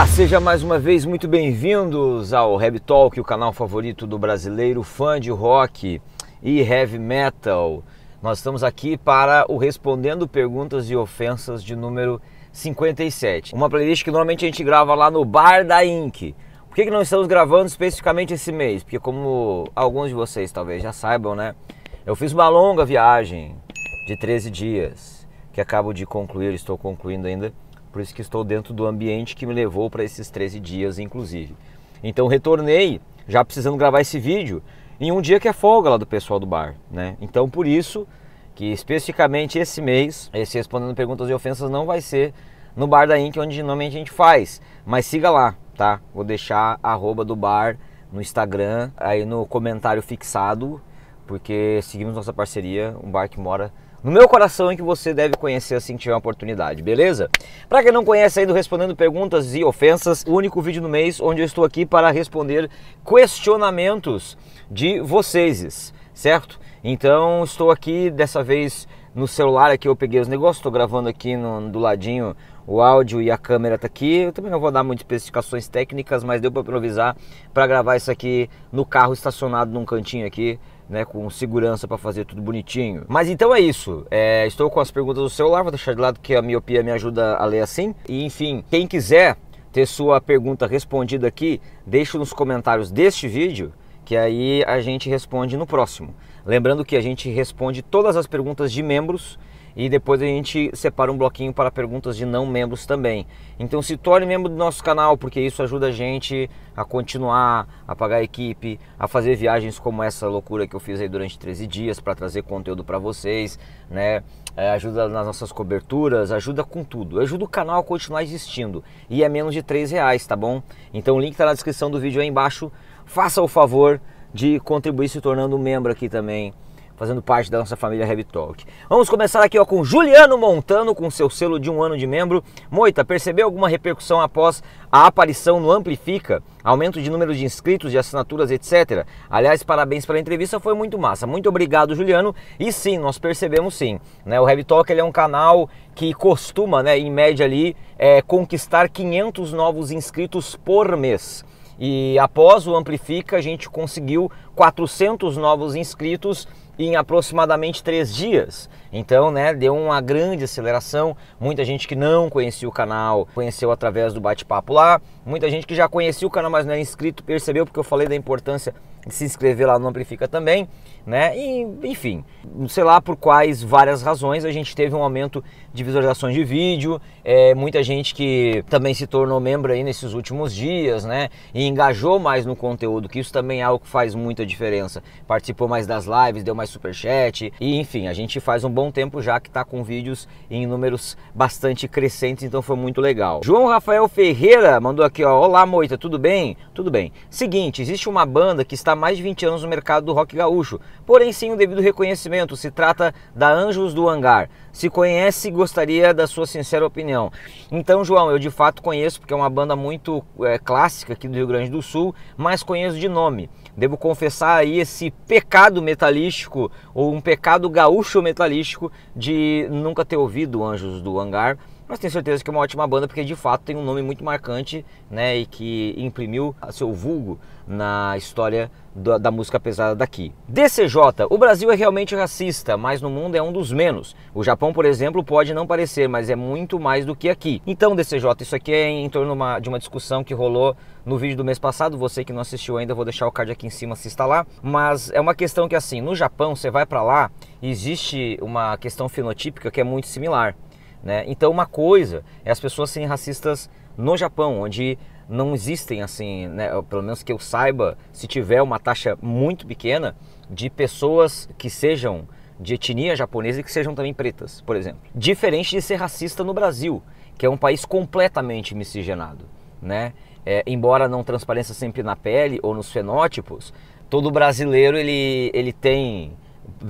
Olá, seja mais uma vez muito bem-vindos ao Heavy Talk, o canal favorito do brasileiro fã de rock e heavy metal. Nós estamos aqui para o Respondendo Perguntas e Ofensas de número 57, uma playlist que normalmente a gente grava lá no Bar da Inc. Por que, que não estamos gravando especificamente esse mês? Porque, como alguns de vocês talvez já saibam, né? Eu fiz uma longa viagem de 13 dias que acabo de concluir, estou concluindo ainda por isso que estou dentro do ambiente que me levou para esses 13 dias, inclusive. Então retornei, já precisando gravar esse vídeo, em um dia que é folga lá do pessoal do bar, né? Então por isso que especificamente esse mês, esse Respondendo Perguntas e Ofensas não vai ser no Bar da Inc, onde normalmente a gente faz. Mas siga lá, tá? Vou deixar a arroba do bar no Instagram, aí no comentário fixado, porque seguimos nossa parceria, um bar que mora no meu coração em que você deve conhecer assim que tiver uma oportunidade, beleza? Para quem não conhece ainda respondendo perguntas e ofensas, o único vídeo no mês onde eu estou aqui para responder questionamentos de vocês, certo? Então estou aqui dessa vez no celular aqui eu peguei os negócios, estou gravando aqui no, do ladinho o áudio e a câmera tá aqui. Eu também não vou dar muitas especificações técnicas, mas deu para improvisar para gravar isso aqui no carro estacionado num cantinho aqui né, com segurança para fazer tudo bonitinho. Mas então é isso. É, estou com as perguntas do celular, vou deixar de lado que a miopia me ajuda a ler assim. E enfim, quem quiser ter sua pergunta respondida aqui, deixa nos comentários deste vídeo que aí a gente responde no próximo. Lembrando que a gente responde todas as perguntas de membros e depois a gente separa um bloquinho para perguntas de não membros também. Então se torne membro do nosso canal, porque isso ajuda a gente a continuar, a pagar a equipe, a fazer viagens como essa loucura que eu fiz aí durante 13 dias para trazer conteúdo para vocês, né? É, ajuda nas nossas coberturas, ajuda com tudo. Ajuda o canal a continuar existindo. E é menos de 3 reais, tá bom? Então o link está na descrição do vídeo aí embaixo. Faça o favor de contribuir se tornando membro aqui também fazendo parte da nossa família Rev Talk. Vamos começar aqui ó, com Juliano Montano, com seu selo de um ano de membro. Moita, percebeu alguma repercussão após a aparição no Amplifica? Aumento de número de inscritos, de assinaturas, etc. Aliás, parabéns pela entrevista, foi muito massa. Muito obrigado, Juliano. E sim, nós percebemos sim. Né? O Rev Talk ele é um canal que costuma, né, em média ali, é, conquistar 500 novos inscritos por mês. E após o Amplifica, a gente conseguiu 400 novos inscritos em aproximadamente três dias. Então, né, deu uma grande aceleração. Muita gente que não conhecia o canal conheceu através do bate-papo lá. Muita gente que já conhecia o canal, mas não é inscrito, percebeu porque eu falei da importância de se inscrever lá no Amplifica também né? E, enfim, sei lá por quais várias razões a gente teve um aumento de visualizações de vídeo, é, muita gente que também se tornou membro aí nesses últimos dias, né? E engajou mais no conteúdo, que isso também é algo que faz muita diferença. Participou mais das lives, deu mais superchat, e enfim, a gente faz um bom tempo já que está com vídeos em números bastante crescentes, então foi muito legal. João Rafael Ferreira mandou aqui, ó, olá Moita, tudo bem? Tudo bem. Seguinte, existe uma banda que está há mais de 20 anos no mercado do rock gaúcho, porém sem o devido reconhecimento. Se trata da Anjos do Hangar. Se conhece gostaria da sua sincera opinião. Então, João, eu de fato conheço, porque é uma banda muito é, clássica aqui do Rio Grande do Sul, mas conheço de nome. Devo confessar aí esse pecado metalístico, ou um pecado gaúcho metalístico, de nunca ter ouvido Anjos do Hangar mas tenho certeza que é uma ótima banda porque de fato tem um nome muito marcante, né, e que imprimiu seu vulgo na história da, da, música pesada daqui. DCJ, o Brasil é realmente racista, mas no mundo é um dos menos. O Japão, por exemplo, pode não parecer, mas é muito mais do que aqui. Então, DCJ, isso aqui é em torno uma, de uma discussão que rolou no vídeo do mês passado. Você que não assistiu ainda, vou deixar o card aqui em cima se instalar. Mas é uma questão que, assim, no Japão, você vai para lá, existe uma questão fenotípica que é muito similar. Né? Então, uma coisa é as pessoas serem racistas no Japão, onde não existem assim, né? pelo menos que eu saiba, se tiver uma taxa muito pequena de pessoas que sejam de etnia japonesa e que sejam também pretas, por exemplo. Diferente de ser racista no Brasil, que é um país completamente miscigenado, né? É, embora não transpareça sempre na pele ou nos fenótipos, todo brasileiro ele, ele tem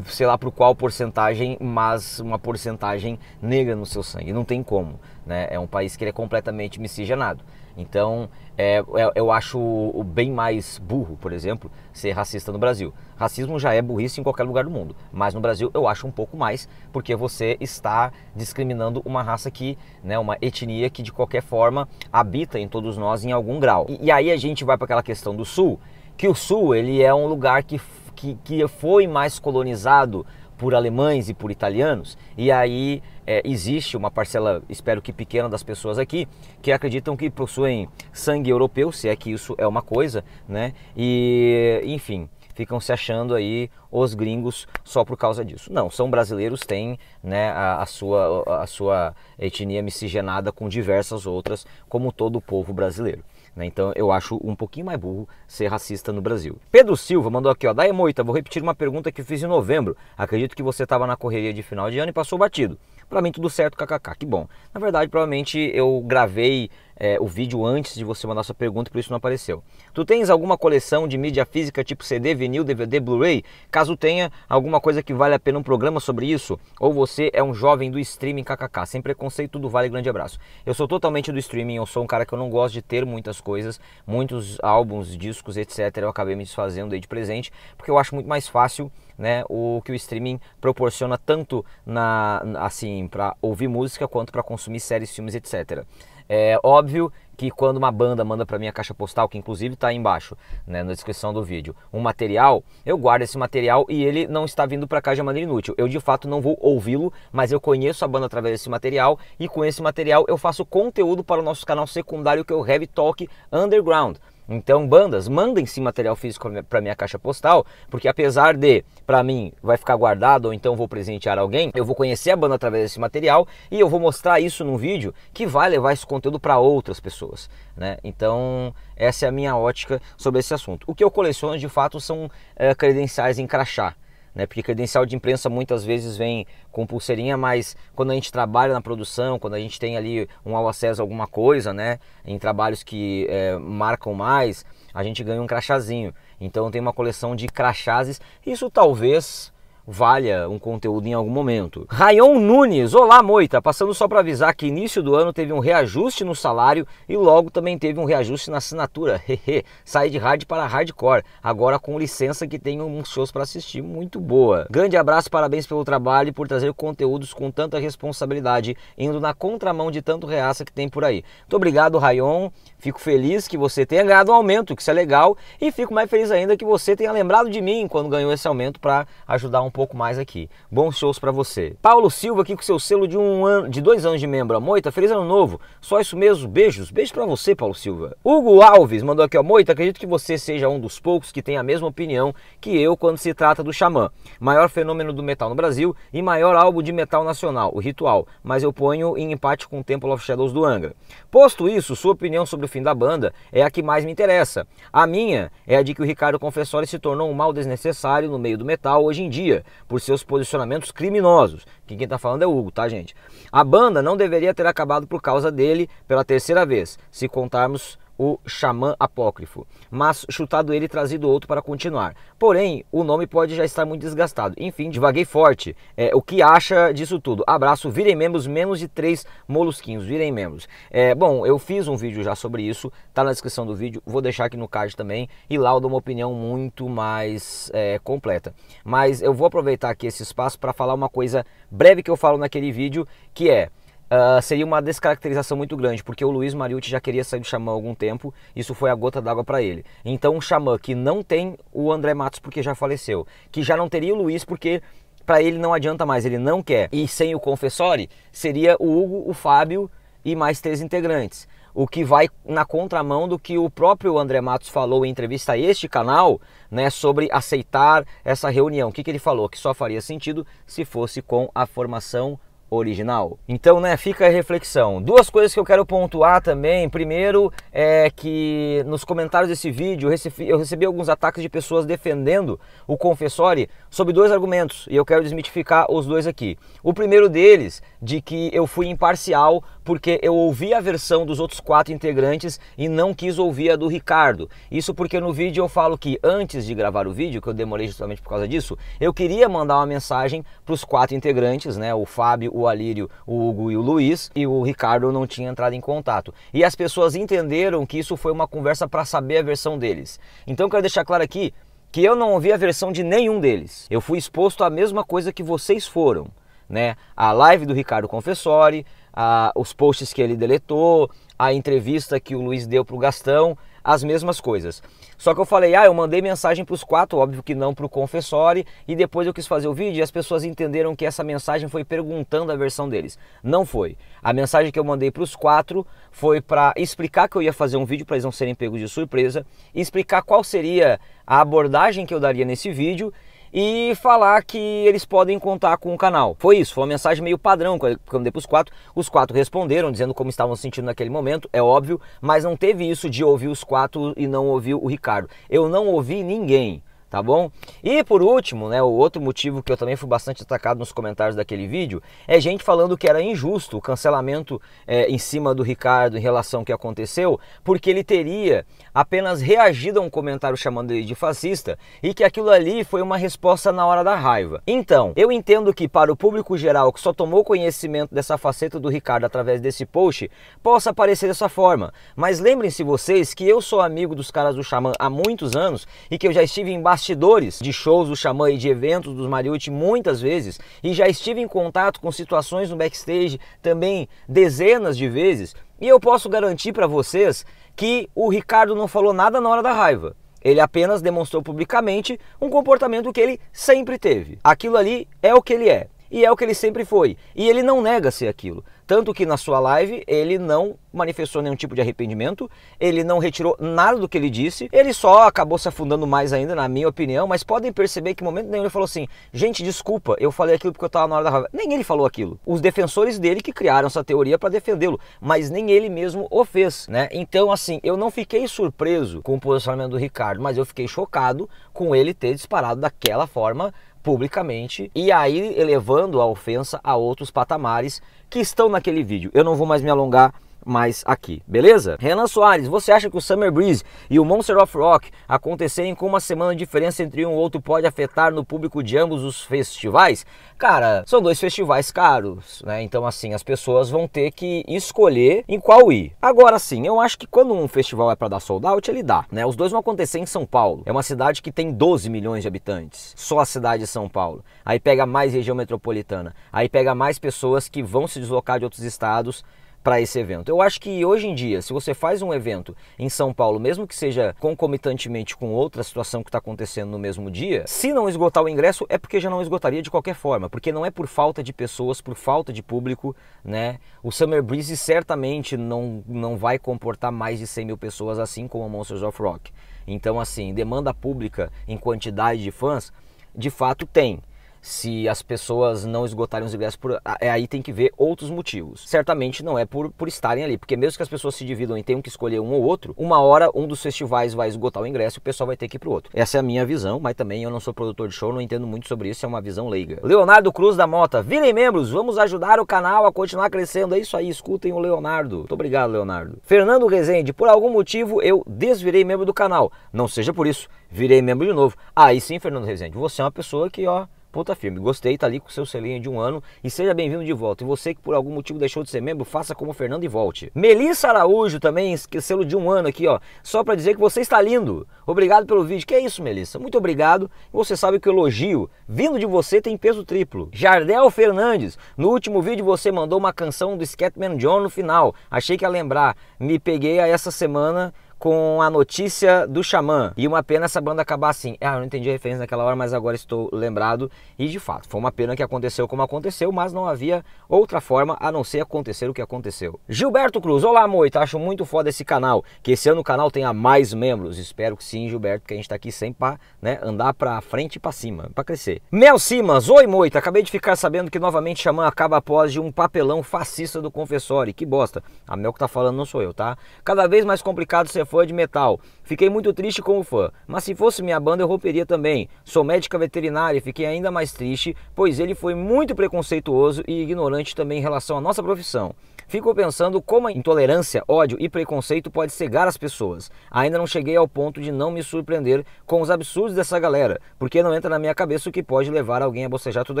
sei lá por qual porcentagem, mas uma porcentagem negra no seu sangue. Não tem como. Né? É um país que é completamente miscigenado. Então, é, é eu acho bem mais burro, por exemplo, ser racista no Brasil. Racismo já é burrice em qualquer lugar do mundo, mas no Brasil eu acho um pouco mais, porque você está discriminando uma raça que, né, uma etnia que de qualquer forma habita em todos nós em algum grau. E, e aí a gente vai para aquela questão do Sul, que o Sul ele é um lugar que que, que foi mais colonizado por alemães e por italianos, e aí é, existe uma parcela, espero que pequena, das pessoas aqui que acreditam que possuem sangue europeu, se é que isso é uma coisa, né? E enfim, ficam se achando aí os gringos só por causa disso. Não, são brasileiros, têm né, a, a, sua, a sua etnia miscigenada com diversas outras, como todo o povo brasileiro. Né? Então eu acho um pouquinho mais burro ser racista no Brasil. Pedro Silva mandou aqui, ó, Daí Moita, vou repetir uma pergunta que fiz em novembro. Acredito que você estava na correria de final de ano e passou batido. Para mim tudo certo, kkk, que bom. Na verdade, provavelmente eu gravei é, o vídeo antes de você mandar sua pergunta, por isso não apareceu. Tu tens alguma coleção de mídia física tipo CD, vinil, DVD, Blu-ray? Caso tenha alguma coisa que vale a pena um programa sobre isso, ou você é um jovem do streaming, kkk, sem preconceito, tudo vale, grande abraço. Eu sou totalmente do streaming, eu sou um cara que eu não gosto de ter muitas coisas, muitos álbuns, discos, etc. Eu acabei me desfazendo aí de presente, porque eu acho muito mais fácil né, o que o streaming proporciona tanto na assim para ouvir música quanto para consumir séries, filmes, etc. É óbvio que quando uma banda manda para minha caixa postal, que inclusive está aí embaixo, né, na descrição do vídeo, um material, eu guardo esse material e ele não está vindo para cá de maneira inútil. Eu de fato não vou ouvi-lo, mas eu conheço a banda através desse material e com esse material eu faço conteúdo para o nosso canal secundário que é o Heavy Talk Underground. Então, bandas, mandem se material físico para minha caixa postal, porque apesar de para mim vai ficar guardado ou então vou presentear alguém, eu vou conhecer a banda através desse material e eu vou mostrar isso num vídeo que vai levar esse conteúdo para outras pessoas, né? Então, essa é a minha ótica sobre esse assunto. O que eu coleciono de fato são é, credenciais em crachá né? Porque credencial de imprensa muitas vezes vem com pulseirinha, mas quando a gente trabalha na produção, quando a gente tem ali um acesso a alguma coisa, né? Em trabalhos que é, marcam mais, a gente ganha um crachazinho. Então tem uma coleção de crachazes. Isso talvez valha um conteúdo em algum momento. Rayon Nunes, olá moita, passando só para avisar que início do ano teve um reajuste no salário e logo também teve um reajuste na assinatura. Hehe, Saí de hard para hardcore, agora com licença que tenho uns shows para assistir, muito boa. Grande abraço, parabéns pelo trabalho e por trazer conteúdos com tanta responsabilidade, indo na contramão de tanto reaça que tem por aí. Muito obrigado, Rayon. Fico feliz que você tenha ganhado um aumento, que isso é legal, e fico mais feliz ainda que você tenha lembrado de mim quando ganhou esse aumento para ajudar um pouco mais aqui. Bons shows para você. Paulo Silva aqui com seu selo de um ano, de dois anos de membro. A Moita, feliz ano novo. Só isso mesmo. Beijos. Beijo para você, Paulo Silva. Hugo Alves mandou aqui, ó. Moita, acredito que você seja um dos poucos que tem a mesma opinião que eu quando se trata do Xamã. Maior fenômeno do metal no Brasil e maior álbum de metal nacional, o Ritual. Mas eu ponho em empate com o Temple of Shadows do Angra. Posto isso, sua opinião sobre o fim da banda é a que mais me interessa. A minha é a de que o Ricardo Confessori se tornou um mal desnecessário no meio do metal hoje em dia por seus posicionamentos criminosos, que quem está falando é o Hugo, tá, gente? A banda não deveria ter acabado por causa dele pela terceira vez, se contarmos o xamã apócrifo, mas chutado ele trazido outro para continuar. Porém, o nome pode já estar muito desgastado. Enfim, devaguei forte. É, o que acha disso tudo? Abraço, virem membros, menos de três molusquinhos, virem membros. É, bom, eu fiz um vídeo já sobre isso, tá na descrição do vídeo, vou deixar aqui no card também, e lá eu dou uma opinião muito mais é, completa. Mas eu vou aproveitar aqui esse espaço para falar uma coisa breve que eu falo naquele vídeo, que é Uh, seria uma descaracterização muito grande, porque o Luiz Mariucci já queria sair do Xamã há algum tempo, isso foi a gota d'água para ele. Então, um Xamã que não tem o André Matos porque já faleceu, que já não teria o Luiz porque para ele não adianta mais, ele não quer. E sem o Confessori, seria o Hugo, o Fábio e mais três integrantes. O que vai na contramão do que o próprio André Matos falou em entrevista a este canal, né, sobre aceitar essa reunião. O que, que ele falou? Que só faria sentido se fosse com a formação original. Então, né, fica a reflexão. Duas coisas que eu quero pontuar também. Primeiro é que nos comentários desse vídeo eu recebi, eu recebi alguns ataques de pessoas defendendo o Confessore sobre dois argumentos e eu quero desmitificar os dois aqui. O primeiro deles, de que eu fui imparcial porque eu ouvi a versão dos outros quatro integrantes e não quis ouvir a do Ricardo. Isso porque no vídeo eu falo que antes de gravar o vídeo, que eu demorei justamente por causa disso, eu queria mandar uma mensagem para os quatro integrantes, né, o Fábio, o Alírio, o Hugo e o Luiz, e o Ricardo não tinha entrado em contato. E as pessoas entenderam que isso foi uma conversa para saber a versão deles. Então quero deixar claro aqui que eu não ouvi a versão de nenhum deles. Eu fui exposto à mesma coisa que vocês foram. Né? A live do Ricardo Confessori, a, os posts que ele deletou, a entrevista que o Luiz deu para o Gastão, as mesmas coisas. Só que eu falei, ah, eu mandei mensagem para os quatro, óbvio que não para o confessore, e depois eu quis fazer o vídeo e as pessoas entenderam que essa mensagem foi perguntando a versão deles. Não foi. A mensagem que eu mandei para os quatro foi para explicar que eu ia fazer um vídeo para eles não serem pegos de surpresa, explicar qual seria a abordagem que eu daria nesse vídeo e falar que eles podem contar com o canal. Foi isso, foi uma mensagem meio padrão que eu mandei para os quatro. Os quatro responderam, dizendo como estavam se sentindo naquele momento, é óbvio, mas não teve isso de ouvir os quatro e não ouvir o Ricardo. Eu não ouvi ninguém tá bom? E por último, né, o outro motivo que eu também fui bastante atacado nos comentários daquele vídeo é gente falando que era injusto o cancelamento é, em cima do Ricardo em relação ao que aconteceu, porque ele teria apenas reagido a um comentário chamando ele de fascista e que aquilo ali foi uma resposta na hora da raiva. Então, eu entendo que para o público geral que só tomou conhecimento dessa faceta do Ricardo através desse post, possa parecer dessa forma, mas lembrem-se vocês que eu sou amigo dos caras do Xamã há muitos anos e que eu já estive embaixo bastidores de shows do Xamã e de eventos dos Mariucci muitas vezes e já estive em contato com situações no backstage também dezenas de vezes e eu posso garantir para vocês que o Ricardo não falou nada na hora da raiva. Ele apenas demonstrou publicamente um comportamento que ele sempre teve. Aquilo ali é o que ele é e é o que ele sempre foi. E ele não nega ser aquilo. Tanto que na sua live ele não manifestou nenhum tipo de arrependimento, ele não retirou nada do que ele disse, ele só acabou se afundando mais ainda, na minha opinião. Mas podem perceber que em momento nenhum ele falou assim: gente, desculpa, eu falei aquilo porque eu estava na hora da raiva. Nem ele falou aquilo. Os defensores dele que criaram essa teoria para defendê-lo, mas nem ele mesmo o fez, né? Então, assim, eu não fiquei surpreso com o posicionamento do Ricardo, mas eu fiquei chocado com ele ter disparado daquela forma publicamente e aí elevando a ofensa a outros patamares que estão naquele vídeo. Eu não vou mais me alongar mais aqui, beleza? Renan Soares, você acha que o Summer Breeze e o Monster of Rock acontecerem com uma semana de diferença entre um e outro pode afetar no público de ambos os festivais? Cara, são dois festivais caros, né? Então assim, as pessoas vão ter que escolher em qual ir. Agora sim, eu acho que quando um festival é para dar sold out, ele dá, né? Os dois vão acontecer em São Paulo. É uma cidade que tem 12 milhões de habitantes, só a cidade de São Paulo. Aí pega mais região metropolitana, aí pega mais pessoas que vão se deslocar de outros estados para esse evento. Eu acho que hoje em dia, se você faz um evento em São Paulo, mesmo que seja concomitantemente com outra situação que está acontecendo no mesmo dia, se não esgotar o ingresso é porque já não esgotaria de qualquer forma, porque não é por falta de pessoas, por falta de público, né? O Summer Breeze certamente não, não vai comportar mais de 100 mil pessoas, assim como o Monsters of Rock. Então, assim, demanda pública em quantidade de fãs, de fato tem se as pessoas não esgotarem os ingressos, por, é aí tem que ver outros motivos. Certamente não é por, por estarem ali, porque mesmo que as pessoas se dividam e tenham que escolher um ou outro, uma hora um dos festivais vai esgotar o ingresso e o pessoal vai ter que ir pro outro. Essa é a minha visão, mas também eu não sou produtor de show, não entendo muito sobre isso, é uma visão leiga. Leonardo Cruz da Mota, virem membros, vamos ajudar o canal a continuar crescendo. É isso aí, escutem o Leonardo. Muito obrigado, Leonardo. Fernando Rezende, por algum motivo eu desvirei membro do canal. Não seja por isso, virei membro de novo. Aí sim, Fernando Rezende, você é uma pessoa que, ó, ponta firme. Gostei, tá ali com seu selinho de um ano e seja bem-vindo de volta. E você que por algum motivo deixou de ser membro, faça como o Fernando e volte. Melissa Araújo também, selo de um ano aqui, ó. Só para dizer que você está lindo. Obrigado pelo vídeo. Que é isso, Melissa? Muito obrigado. Você sabe que o elogio vindo de você tem peso triplo. Jardel Fernandes, no último vídeo você mandou uma canção do Scatman John no final. Achei que ia lembrar. Me peguei a essa semana com a notícia do Xamã. E uma pena essa banda acabar assim. Ah, eu não entendi a referência naquela hora, mas agora estou lembrado. E de fato, foi uma pena que aconteceu como aconteceu, mas não havia outra forma a não ser acontecer o que aconteceu. Gilberto Cruz, olá moita, acho muito foda esse canal. Que esse ano o canal tenha mais membros. Espero que sim, Gilberto, que a gente está aqui sempre para né, andar para frente e para cima, para crescer. Mel Simas, oi moita, acabei de ficar sabendo que novamente Xamã acaba após de um papelão fascista do confessor. E que bosta. A Mel que tá falando não sou eu, tá? Cada vez mais complicado ser fã de metal. Fiquei muito triste como fã, mas se fosse minha banda eu romperia também. Sou médica veterinária e fiquei ainda mais triste, pois ele foi muito preconceituoso e ignorante também em relação à nossa profissão. Fico pensando como a intolerância, ódio e preconceito pode cegar as pessoas. Ainda não cheguei ao ponto de não me surpreender com os absurdos dessa galera, porque não entra na minha cabeça o que pode levar alguém a bocejar tudo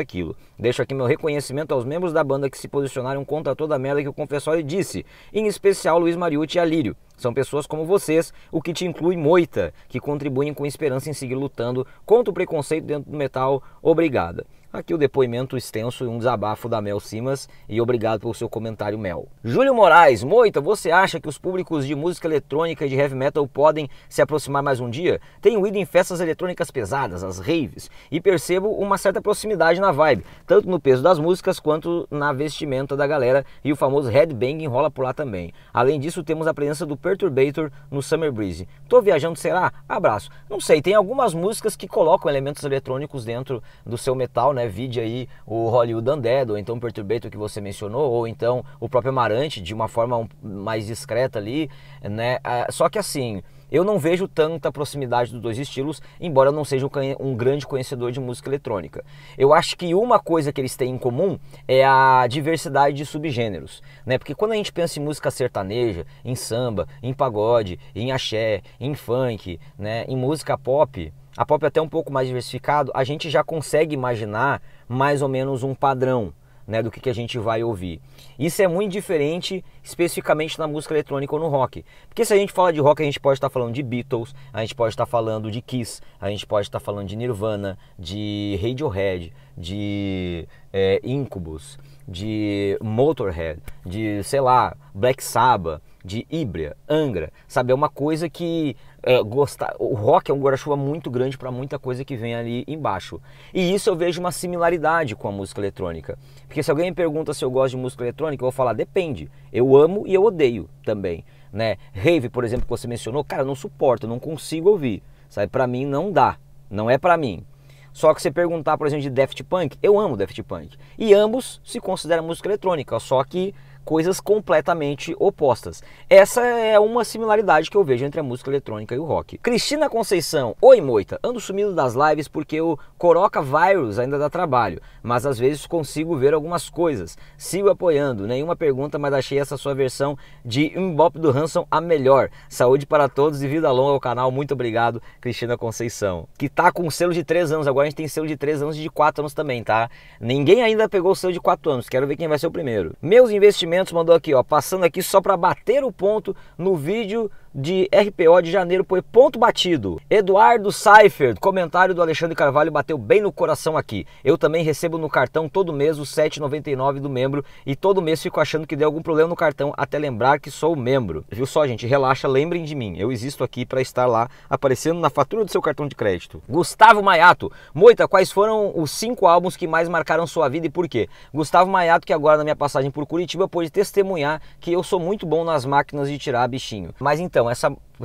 aquilo. Deixo aqui meu reconhecimento aos membros da banda que se posicionaram contra toda a merda que o confessório disse, em especial Luiz Mariucci e Alírio. São pessoas como vocês, o que te inclui moita, que contribuem com esperança em seguir lutando contra o preconceito dentro do metal. Obrigada. Aqui o depoimento extenso e um desabafo da Mel Simas e obrigado pelo seu comentário, Mel. Júlio Moraes, Moita, você acha que os públicos de música eletrônica e de heavy metal podem se aproximar mais um dia? Tenho ido em festas eletrônicas pesadas, as raves, e percebo uma certa proximidade na vibe, tanto no peso das músicas quanto na vestimenta da galera e o famoso headbang enrola por lá também. Além disso, temos a presença do Perturbator no Summer Breeze. Tô viajando, será? Abraço. Não sei, tem algumas músicas que colocam elementos eletrônicos dentro do seu metal, né? né? Vide aí o Hollywood Undead, ou então o Perturbator que você mencionou, ou então o próprio Amarante, de uma forma mais discreta ali, né? Ah, só que assim, eu não vejo tanta proximidade dos dois estilos, embora eu não seja um, um grande conhecedor de música eletrônica. Eu acho que uma coisa que eles têm em comum é a diversidade de subgêneros, né? Porque quando a gente pensa em música sertaneja, em samba, em pagode, em axé, em funk, né? Em música pop, a pop é até um pouco mais diversificado, a gente já consegue imaginar mais ou menos um padrão né, do que, que a gente vai ouvir. Isso é muito diferente especificamente na música eletrônica ou no rock. Porque se a gente fala de rock, a gente pode estar falando de Beatles, a gente pode estar falando de Kiss, a gente pode estar falando de Nirvana, de Radiohead, de é, Incubus, de Motorhead, de, sei lá, Black Sabbath, de Ibria, Angra, sabe? É uma coisa que eh, gostar, o rock é um guarda-chuva muito grande para muita coisa que vem ali embaixo. E isso eu vejo uma similaridade com a música eletrônica. Porque se alguém me pergunta se eu gosto de música eletrônica, eu vou falar depende. Eu amo e eu odeio também, né? Rave, por exemplo, que você mencionou, cara, eu não suporto, eu não consigo ouvir. Sabe, para mim não dá. Não é para mim. Só que você perguntar, por exemplo, de Daft Punk, eu amo Daft Punk. E ambos se consideram música eletrônica, só que coisas completamente opostas. Essa é uma similaridade que eu vejo entre a música eletrônica e o rock. Cristina Conceição, oi moita, ando sumido das lives porque o Coroca Virus ainda dá trabalho, mas às vezes consigo ver algumas coisas. Sigo apoiando, nenhuma pergunta, mas achei essa sua versão de Mbop do Hanson a melhor. Saúde para todos e vida longa ao canal, muito obrigado, Cristina Conceição. Que tá com selo de 3 anos, agora a gente tem selo de 3 anos e de 4 anos também, tá? Ninguém ainda pegou o selo de 4 anos, quero ver quem vai ser o primeiro. Meus investimentos mandou aqui, ó, passando aqui só para bater o ponto no vídeo de RPO de janeiro foi ponto batido. Eduardo Seifert, comentário do Alexandre Carvalho bateu bem no coração aqui. Eu também recebo no cartão todo mês o 7,99 do membro e todo mês fico achando que deu algum problema no cartão até lembrar que sou membro. Viu só, gente? Relaxa, lembrem de mim. Eu existo aqui para estar lá aparecendo na fatura do seu cartão de crédito. Gustavo Maiato, Moita, quais foram os cinco álbuns que mais marcaram sua vida e por quê? Gustavo Maiato, que agora na minha passagem por Curitiba pôde testemunhar que eu sou muito bom nas máquinas de tirar bichinho. Mas então tưởng là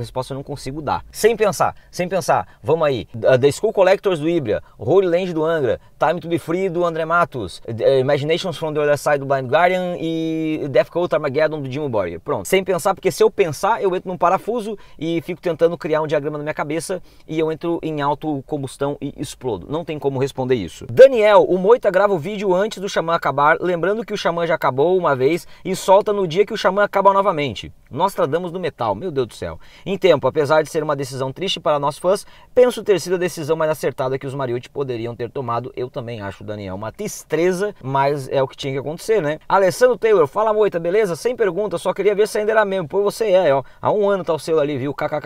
resposta eu não consigo dar. Sem pensar, sem pensar, vamos aí. The uh, School Collectors do Ibria, Holy Land do Angra, Time to Be Free do André Matos, uh, Imaginations from the Other Side do Blind Guardian e Death Coat Armageddon do Jim Borger. Pronto, sem pensar, porque se eu pensar, eu entro num parafuso e fico tentando criar um diagrama na minha cabeça e eu entro em combustão e explodo. Não tem como responder isso. Daniel, o Moita grava o vídeo antes do Xamã acabar, lembrando que o Xamã já acabou uma vez e solta no dia que o Xamã acaba novamente. Nós do metal, meu Deus do céu em tempo. Apesar de ser uma decisão triste para nós fãs, penso ter sido a decisão mais acertada que os Mariotti poderiam ter tomado. Eu também acho, Daniel, uma tristeza, mas é o que tinha que acontecer, né? Alessandro Taylor, fala moita, beleza? Sem pergunta, só queria ver se ainda era mesmo. Pô, você é, ó. Há um ano tá o selo ali, viu? Kkkk.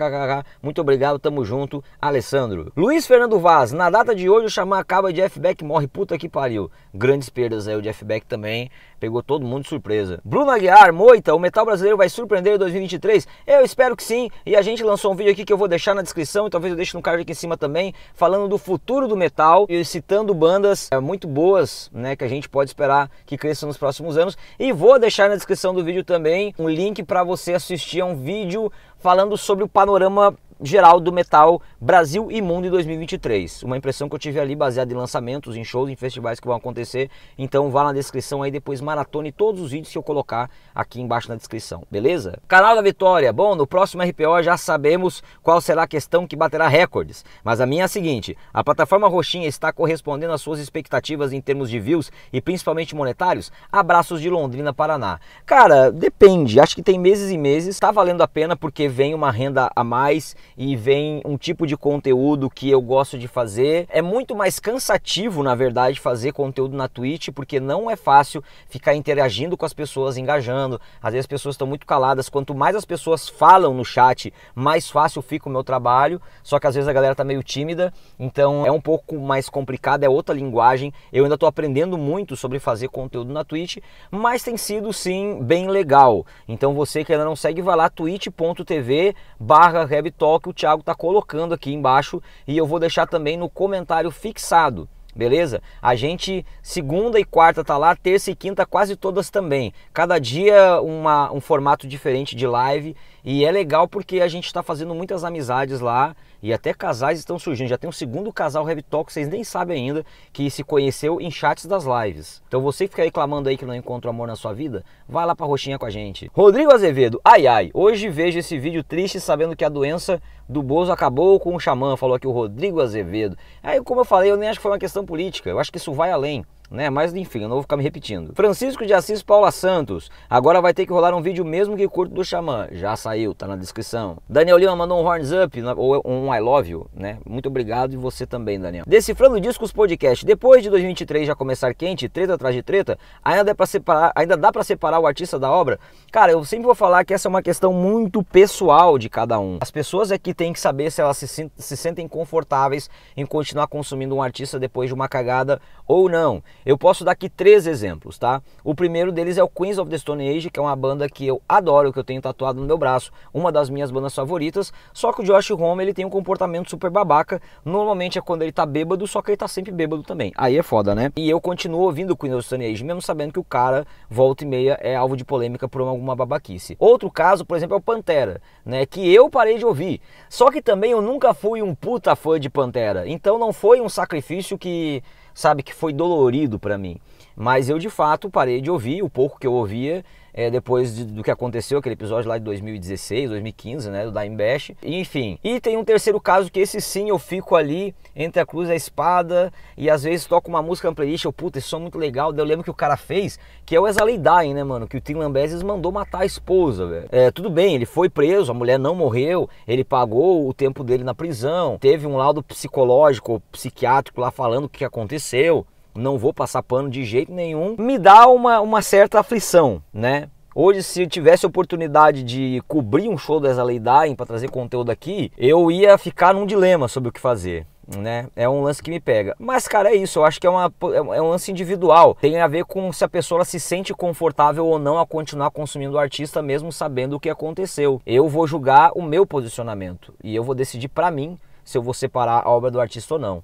Muito obrigado, tamo junto, Alessandro. Luiz Fernando Vaz, na data de hoje o Xamã acaba de F-Back morre. Puta que pariu. Grandes perdas aí, o Jeff Beck também. Pegou todo mundo de surpresa. Bruno Aguiar, Moita, o metal brasileiro vai surpreender em 2023? Eu espero que sim. E a gente lançou um vídeo aqui que eu vou deixar na descrição e talvez eu deixe no card aqui em cima também, falando do futuro do metal e citando bandas eh, muito boas, né, que a gente pode esperar que cresçam nos próximos anos. E vou deixar na descrição do vídeo também um link para você assistir a um vídeo falando sobre o panorama geral do metal Brasil e mundo em 2023. Uma impressão que eu tive ali baseada em lançamentos, em shows, em festivais que vão acontecer. Então vá na descrição aí depois maratone todos os vídeos que eu colocar aqui embaixo na descrição, beleza? Canal da Vitória. Bom, no próximo RPO já sabemos qual será a questão que baterá recordes. Mas a minha é a seguinte: a plataforma roxinha está correspondendo às suas expectativas em termos de views e principalmente monetários? Abraços de Londrina, Paraná. Cara, depende. Acho que tem meses e meses. está valendo a pena porque vem uma renda a mais e vem um tipo de conteúdo que eu gosto de fazer. É muito mais cansativo, na verdade, fazer conteúdo na Twitch, porque não é fácil ficar interagindo com as pessoas, engajando. Às vezes as pessoas estão muito caladas. Quanto mais as pessoas falam no chat, mais fácil fica o meu trabalho. Só que às vezes a galera tá meio tímida, então é um pouco mais complicado, é outra linguagem. Eu ainda estou aprendendo muito sobre fazer conteúdo na Twitch, mas tem sido sim bem legal. Então você que ainda não segue, vai lá twitch.tv TV barra Talk, o Thiago está colocando aqui embaixo e eu vou deixar também no comentário fixado beleza? A gente segunda e quarta tá lá, terça e quinta quase todas também. Cada dia uma, um formato diferente de live e é legal porque a gente está fazendo muitas amizades lá e até casais estão surgindo. Já tem um segundo casal Heavy Talk que vocês nem sabem ainda, que se conheceu em chats das lives. Então você que fica reclamando aí que não encontra amor na sua vida, vai lá pra roxinha com a gente. Rodrigo Azevedo, ai ai, hoje vejo esse vídeo triste sabendo que a doença do Bozo acabou com o xamã, falou aqui o Rodrigo Azevedo. Aí, como eu falei, eu nem acho que foi uma questão política, eu acho que isso vai além né? Mas enfim, eu não vou ficar me repetindo. Francisco de Assis Paula Santos. Agora vai ter que rolar um vídeo mesmo que curto do Xamã. Já saiu, tá na descrição. Daniel Lima mandou um horns up, ou um com I Love You, né? Muito obrigado e você também, Daniel. Decifrando Discos Podcast. Depois de 2023 já começar quente, treta atrás de treta, ainda, é pra separar, ainda dá para separar o artista da obra? Cara, eu sempre vou falar que essa é uma questão muito pessoal de cada um. As pessoas é que têm que saber se elas se, se sentem confortáveis em continuar consumindo um artista depois de uma cagada ou não. Eu posso dar aqui três exemplos, tá? O primeiro deles é o Queens of the Stone Age, que é uma banda que eu adoro, que eu tenho tatuado no meu braço, uma das minhas bandas favoritas, só que o Josh Homme, ele tem um comportamento super babaca. Normalmente é quando ele tá bêbado, só que ele tá sempre bêbado também. Aí é foda, né? E eu continuo ouvindo Queen of Stone Age, mesmo sabendo que o cara, volta e meia, é alvo de polêmica por alguma babaquice. Outro caso, por exemplo, é o Pantera, né? Que eu parei de ouvir. Só que também eu nunca fui um puta fã de Pantera. Então não foi um sacrifício que, sabe, que foi dolorido para mim. Mas eu de fato parei de ouvir, o pouco que eu ouvia é, depois de, do que aconteceu, aquele episódio lá de 2016, 2015, né, do Daimbash. Enfim, e tem um terceiro caso que esse sim eu fico ali entre a cruz e a espada e às vezes toco uma música na playlist, eu, puta, esse som é muito legal. Daí eu lembro que o cara fez, que é o Exalei né, mano, que o Tim Lambesis mandou matar a esposa, velho. É, tudo bem, ele foi preso, a mulher não morreu, ele pagou o tempo dele na prisão, teve um laudo psicológico, psiquiátrico lá falando o que aconteceu não vou passar pano de jeito nenhum, me dá uma, uma certa aflição, né? Hoje, se eu tivesse oportunidade de cobrir um show da Lei Dying para trazer conteúdo aqui, eu ia ficar num dilema sobre o que fazer. Né? É um lance que me pega. Mas, cara, é isso. Eu acho que é, uma, é, é um lance individual. Tem a ver com se a pessoa se sente confortável ou não a continuar consumindo o artista, mesmo sabendo o que aconteceu. Eu vou julgar o meu posicionamento e eu vou decidir para mim se eu vou separar a obra do artista ou não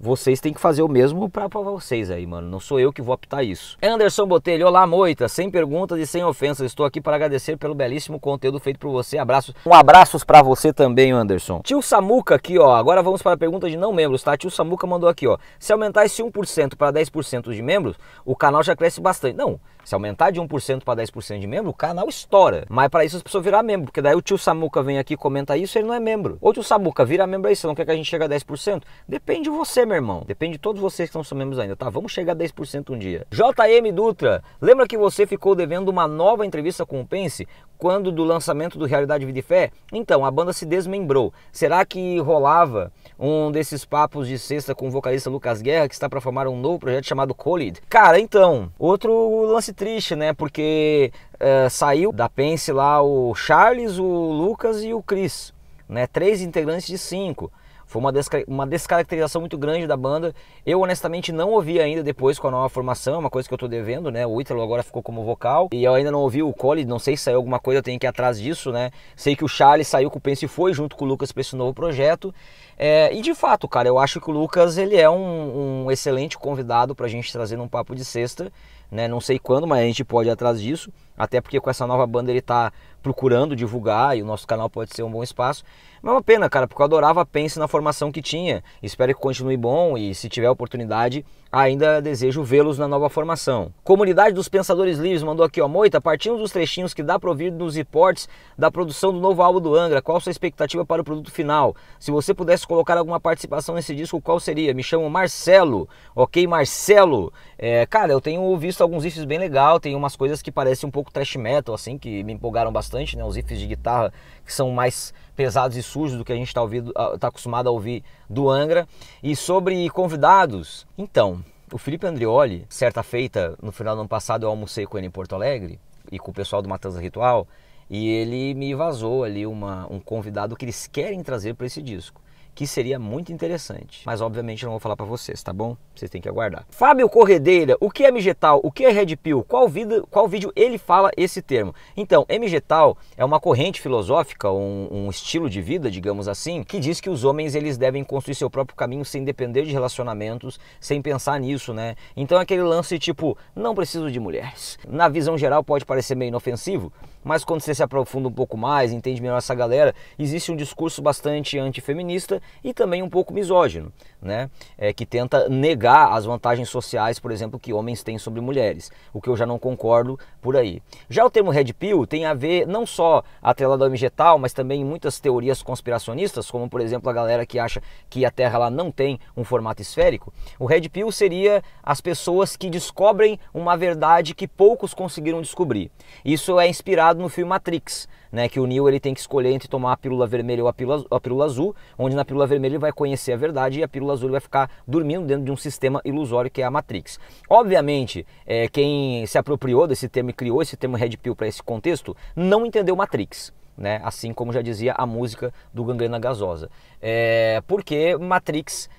vocês têm que fazer o mesmo para vocês aí, mano. Não sou eu que vou optar isso. Anderson Botelho, olá, moita. Sem perguntas e sem ofensas, estou aqui para agradecer pelo belíssimo conteúdo feito por você. Abraço. Um abraços para você também, Anderson. Tio Samuca aqui, ó. Agora vamos para a pergunta de não membros, tá? Tio Samuca mandou aqui, ó. Se aumentar esse 1% para 10% de membros, o canal já cresce bastante. Não, se aumentar de 1% para 10% de membro, o canal estoura. Mas para isso as pessoas virar membro, porque daí o tio Samuca vem aqui comenta isso, ele não é membro. Ou tio Samuca vira membro aí, você não quer que a gente chegue a 10%? Depende de você, meu irmão. Depende de todos vocês que não são membros ainda, tá? Vamos chegar a 10% um dia. JM Dutra, lembra que você ficou devendo uma nova entrevista com o Pense? quando do lançamento do Realidade Vida e Fé, então a banda se desmembrou. Será que rolava um desses papos de sexta com o vocalista Lucas Guerra, que está para formar um novo projeto chamado Collid? Cara, então, outro lance triste, né? Porque uh, saiu da Pense lá o Charles, o Lucas e o Chris, né? Três integrantes de cinco. Foi uma, desca uma descaracterização muito grande da banda. Eu honestamente não ouvi ainda depois com a nova formação, uma coisa que eu tô devendo, né? O Ítalo agora ficou como vocal. E eu ainda não ouvi o Cole, não sei se saiu alguma coisa, eu tenho que ir atrás disso, né? Sei que o Charles saiu com o Pense e Foi junto com o Lucas para esse novo projeto. É, e de fato, cara, eu acho que o Lucas ele é um, um excelente convidado para a gente trazer num papo de sexta. Né? Não sei quando, mas a gente pode ir atrás disso. Até porque com essa nova banda ele tá procurando divulgar e o nosso canal pode ser um bom espaço. Mas é uma pena, cara, porque eu adorava Pense na formação que tinha. Espero que continue bom e se tiver oportunidade, ainda desejo vê-los na nova formação. Comunidade dos Pensadores Livres mandou aqui, ó, Moita, partindo dos trechinhos que dá para ouvir nos reportes da produção do novo álbum do Angra, qual sua expectativa para o produto final? Se você pudesse colocar alguma participação nesse disco, qual seria? Me chamo Marcelo, ok, Marcelo? É, cara, eu tenho visto alguns riffs bem legal, tem umas coisas que parecem um pouco trash metal, assim, que me empolgaram bastante bastante, né? Os riffs de guitarra que são mais pesados e sujos do que a gente está ah, tá acostumado a ouvir do Angra. E sobre convidados, então, o Felipe Andrioli, certa feita, no final do ano passado eu almocei com ele em Porto Alegre e com o pessoal do Matanza Ritual, e ele me vazou ali uma, um convidado que eles querem trazer para esse disco que seria muito interessante. Mas obviamente não vou falar para vocês, tá bom? Vocês têm que aguardar. Fábio Corredeira, o que é MGTAL? O que é Red Pill? Qual, vida, qual vídeo ele fala esse termo? Então, MGTAL é uma corrente filosófica, um, um estilo de vida, digamos assim, que diz que os homens eles devem construir seu próprio caminho sem depender de relacionamentos, sem pensar nisso, né? Então é aquele lance tipo, não preciso de mulheres. Na visão geral pode parecer meio inofensivo, mas quando você se aprofunda um pouco mais, entende melhor essa galera, existe um discurso bastante antifeminista e também um pouco misógino né? É, que tenta negar as vantagens sociais, por exemplo, que homens têm sobre mulheres, o que eu já não concordo por aí. Já o termo red pill tem a ver não só atrelado ao vegetal, mas também muitas teorias conspiracionistas, como por exemplo a galera que acha que a Terra lá não tem um formato esférico. O red pill seria as pessoas que descobrem uma verdade que poucos conseguiram descobrir. Isso é inspirado no filme Matrix né? Que o Neil ele tem que escolher entre tomar a pílula vermelha ou a pílula, a pílula azul, onde na pílula vermelha ele vai conhecer a verdade e a pílula azul ele vai ficar dormindo dentro de um sistema ilusório que é a Matrix. Obviamente, é, quem se apropriou desse tema e criou esse tema Red Pill para esse contexto não entendeu Matrix. Né? Assim como já dizia a música do Gangrena Gasosa. É, porque Matrix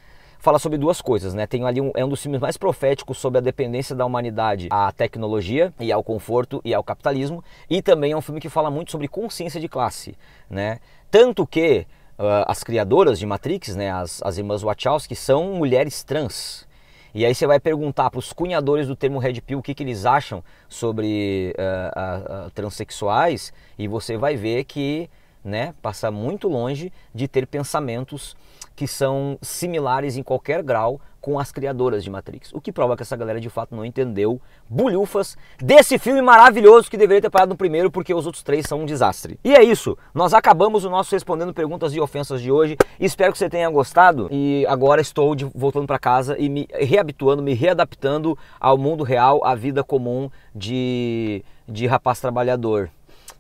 fala sobre duas coisas, né? Tem ali um, é um dos filmes mais proféticos sobre a dependência da humanidade à tecnologia e ao conforto e ao capitalismo, e também é um filme que fala muito sobre consciência de classe, né? Tanto que uh, as criadoras de Matrix, né, as, as irmãs Wachowski, são mulheres trans. E aí você vai perguntar para os cunhadores do termo Red Pill o que, que eles acham sobre uh, uh, transexuais e você vai ver que né? Passa muito longe de ter pensamentos que são similares em qualquer grau com as criadoras de Matrix. O que prova que essa galera de fato não entendeu bulhufas desse filme maravilhoso que deveria ter parado no primeiro, porque os outros três são um desastre. E é isso. Nós acabamos o nosso Respondendo Perguntas e Ofensas de hoje. Espero que você tenha gostado. E agora estou de, voltando para casa e me reabituando, me readaptando ao mundo real, à vida comum de, de rapaz trabalhador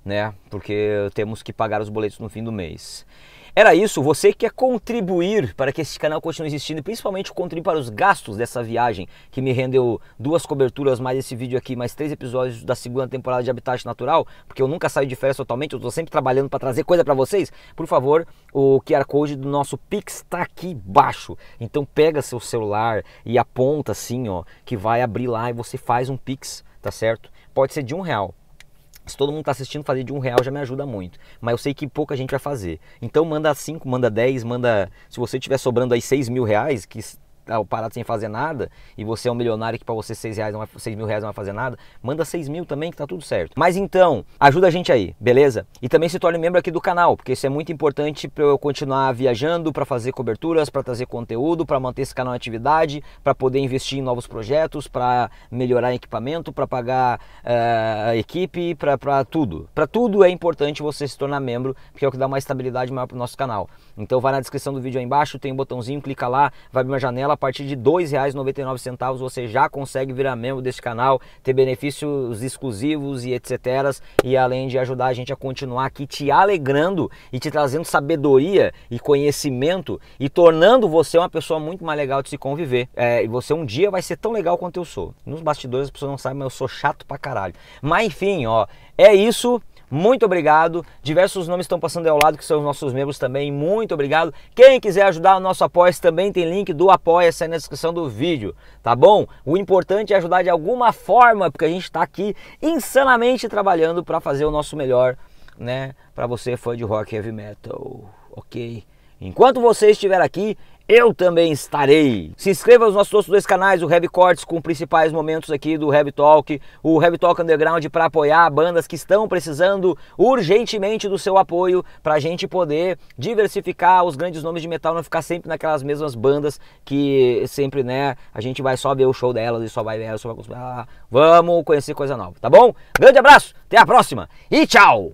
né? Porque temos que pagar os boletos no fim do mês. Era isso, você quer contribuir para que esse canal continue existindo, principalmente contribuir para os gastos dessa viagem, que me rendeu duas coberturas, mais esse vídeo aqui, mais três episódios da segunda temporada de Habitat Natural, porque eu nunca saio de férias totalmente, eu estou sempre trabalhando para trazer coisa para vocês. Por favor, o QR Code do nosso Pix está aqui embaixo, então pega seu celular e aponta assim, ó, que vai abrir lá e você faz um Pix, tá certo? Pode ser de um real, se todo mundo está assistindo, fazer de um real já me ajuda muito. Mas eu sei que pouca gente vai fazer. Então manda cinco, manda dez, manda. Se você tiver sobrando aí seis mil reais, que Tá ou parado sem fazer nada, e você é um milionário que para você seis reais não vai, mil reais não vai fazer nada, manda seis mil também que tá tudo certo. Mas então, ajuda a gente aí, beleza? E também se torne membro aqui do canal, porque isso é muito importante para eu continuar viajando, para fazer coberturas, para trazer conteúdo, para manter esse canal em atividade, para poder investir em novos projetos, para melhorar equipamento, para pagar uh, equipe, para tudo. Para tudo é importante você se tornar membro, porque é o que dá uma estabilidade maior para o nosso canal. Então vai na descrição do vídeo aí embaixo, tem um botãozinho, clica lá, vai abrir uma janela, partir de R$ 2,99 você já consegue virar membro desse canal, ter benefícios exclusivos e etc. E além de ajudar a gente a continuar aqui te alegrando e te trazendo sabedoria e conhecimento e tornando você uma pessoa muito mais legal de se conviver. É, e você um dia vai ser tão legal quanto eu sou. Nos bastidores as pessoas não sabem, mas eu sou chato pra caralho. Mas enfim, ó, é isso muito obrigado. Diversos nomes estão passando ao lado, que são os nossos membros também, muito obrigado. Quem quiser ajudar o nosso apoia também tem link do Apoia-se aí na descrição do vídeo, tá bom? O importante é ajudar de alguma forma, porque a gente está aqui insanamente trabalhando para fazer o nosso melhor, né? Para você, fã de rock heavy metal, ok? Enquanto você estiver aqui, eu também estarei. Se inscreva nos nossos outros dois canais, o Heavy Cortes com principais momentos aqui do Heavy Talk, o Heavy Talk Underground para apoiar bandas que estão precisando urgentemente do seu apoio para a gente poder diversificar os grandes nomes de metal, não ficar sempre naquelas mesmas bandas que sempre, né, a gente vai só ver o show delas e só vai ver, ela, só vai Ah, vamos conhecer coisa nova, tá bom? Grande abraço, até a próxima e tchau!